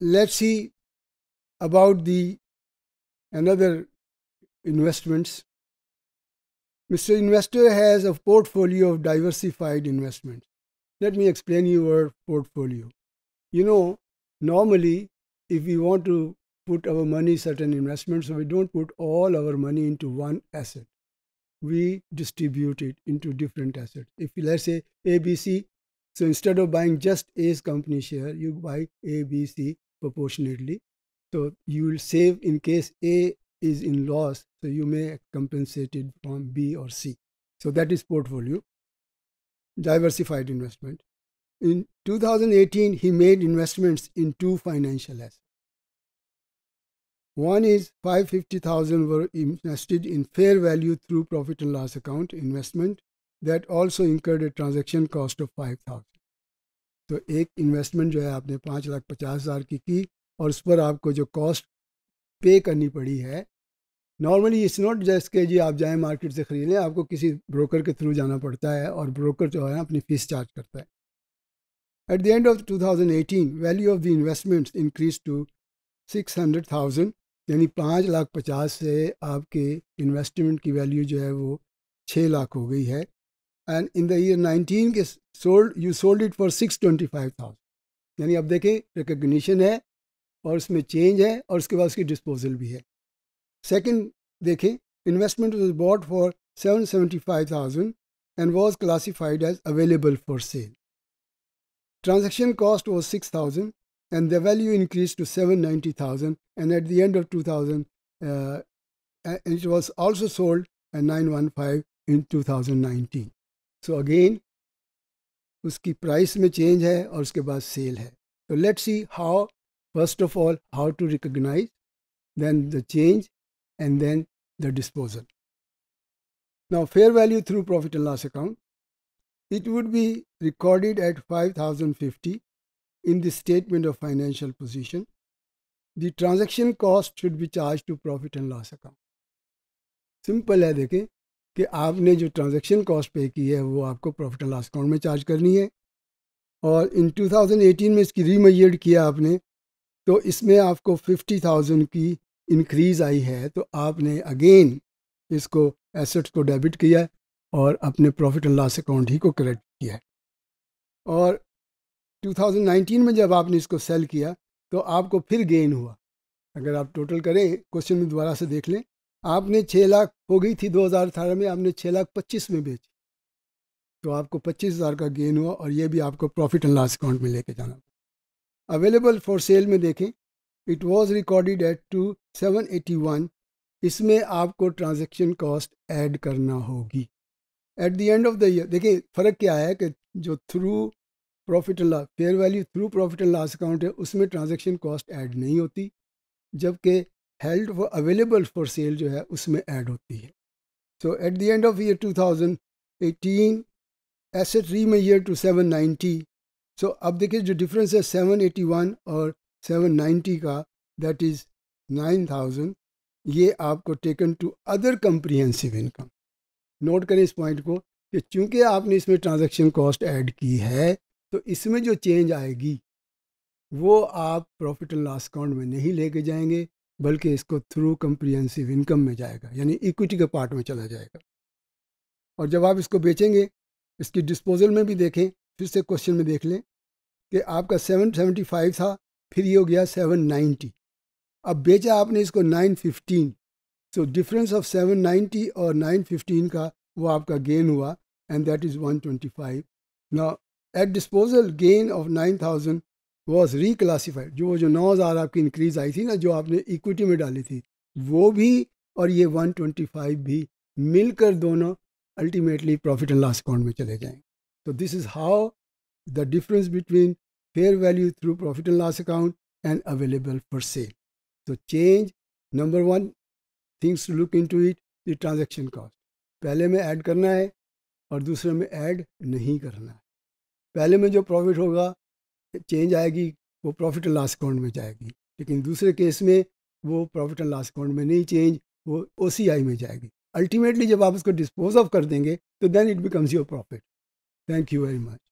let's see about the another investments. Mr. Investor has a portfolio of diversified investments. Let me explain you our portfolio. You know, normally if we want to put our money certain investments, so we don't put all our money into one asset. We distribute it into different assets. If you, let's say ABC, so instead of buying just A's company share, you buy ABC proportionately. So you will save in case A is in loss, so you may compensate it from B or C. So that is portfolio, diversified investment. In 2018, he made investments in two financial assets. One is 550,000 were invested in fair value through profit and loss account investment that also incurred a transaction cost of 5,000. तो एक investment जो है आपने पाँच लाख पचास हज़ार की की और उस पर आपको जो कॉस्ट पे करनी पड़ी है नॉर्मली इट्स नॉट जस्ट के जी आप जाएँ मार्केट से ख़रीदें आपको किसी ब्रोकर के थ्रू जाना पड़ता है और ब्रोकर जो है अपनी फ़ीस चार्ज करता है two thousand eighteen value 2018, the investment increase to six hundred thousand यानी पाँच लाख पचास से आपके इन्वेस्टमेंट की वैल्यू जो है वो छः लाख हो गई है and in the year 19 you sold it for 625000 yani ab dekhe recognition hai aur usme change hai aur uske baad uski disposal bhi hai second dekhe investment was bought for 775000 and was classified as available for sale transaction cost was 6000 and the value increased to 790000 and at the end of 2000 uh, it was also sold at 915 in 2019 so again उसकी price में change है और उसके बाद sale है तो let's see how first of all how to recognise then the change and then the disposal now fair value through profit and loss account it would be recorded at five thousand fifty in the statement of financial position the transaction cost should be charge to profit and loss account simple है देखें कि आपने जो transaction cost पे की है वो आपको प्रॉफिट एंड लॉस अकाउंट में चार्ज करनी है और इन 2018 में इसकी रीमेजर्ड किया आपने तो इसमें आपको 50,000 की इंक्रीज़ आई है तो आपने अगेन इसको एसेट्स को डेबिट किया और अपने प्रॉफिट एंड लॉस अकाउंट ही को क्रेडिट किया और 2019 में जब आपने इसको सेल किया तो आपको फिर गेन हुआ अगर आप टोटल करें क्वेश्चन में दोबारा से देख लें आपने छः लाख हो गई थी दो हज़ार अठारह में आपने छः लाख पच्चीस में बेची तो आपको पच्चीस हज़ार का गेन हुआ और ये भी आपको प्रॉफिट एंड लॉस अकाउंट में लेके जाना अवेलेबल फॉर सेल में देखें it was recorded at two seven eighty one इसमें आपको ट्रांजेक्शन कॉस्ट ऐड करना होगी at the end of the year देखिए फ़र्क क्या है कि जो through profit and loss fair value through profit and loss account है उसमें ट्रांजेक्शन कॉस्ट ऐड नहीं होती जबकि हेल्ड वो अवेलेबल फॉर सेल जो है उसमें ऐड होती है so at the end of year 2018 asset री में ईयर टू 790 सो अब देखिए जो डिफरेंस है 781 और 790 का दैट इज़ 9000 ये आपको taken to other comprehensive income note करें इस पॉइंट को कि चूंकि आपने इसमें ट्रांजैक्शन कॉस्ट ऐड की है तो इसमें जो चेंज आएगी वो आप प्रॉफिट एंड लॉस अकाउंट में नहीं लेके जाएंगे बल्कि इसको थ्रू कंप्रीहेंसिव इनकम में जाएगा यानी इक्विटी के पार्ट में चला जाएगा और जब आप इसको बेचेंगे इसकी डिस्पोजल में भी देखें फिर से क्वेश्चन में देख लें कि आपका सेवन सेवेंटी फाइव था फिर ये हो गया सेवन नाइन्टी अब बेचा आपने इसको nine fifteen so difference of seven ninety और नाइन फिफ्टीन का वो आपका गेन हुआ and that is one twenty five ना at disposal gain of nine thousand was reclassified जो जो नौ हज़ार आपकी इंक्रीज आई थी ना जो आपने इक्विटी में डाली थी वो भी और ये वन ट्वेंटी फाइव भी मिलकर दोनों ultimately profit and loss account में चले जाएंगे तो this is how the difference between fair value through profit and loss account and available for sale तो change number one things to look into it the transaction cost पहले में add करना है और दूसरे में ऐड नहीं करना है पहले में जो प्रॉफिट होगा चेंज आएगी वो प्रॉफिट एंड लॉस अकाउंट में जाएगी लेकिन दूसरे केस में वो प्रॉफिट एंड लॉस अकाउंट में नहीं चेंज वो ओ में जाएगी अल्टीमेटली जब आप उसको डिस्पोज ऑफ कर देंगे तो then it becomes your profit thank you very much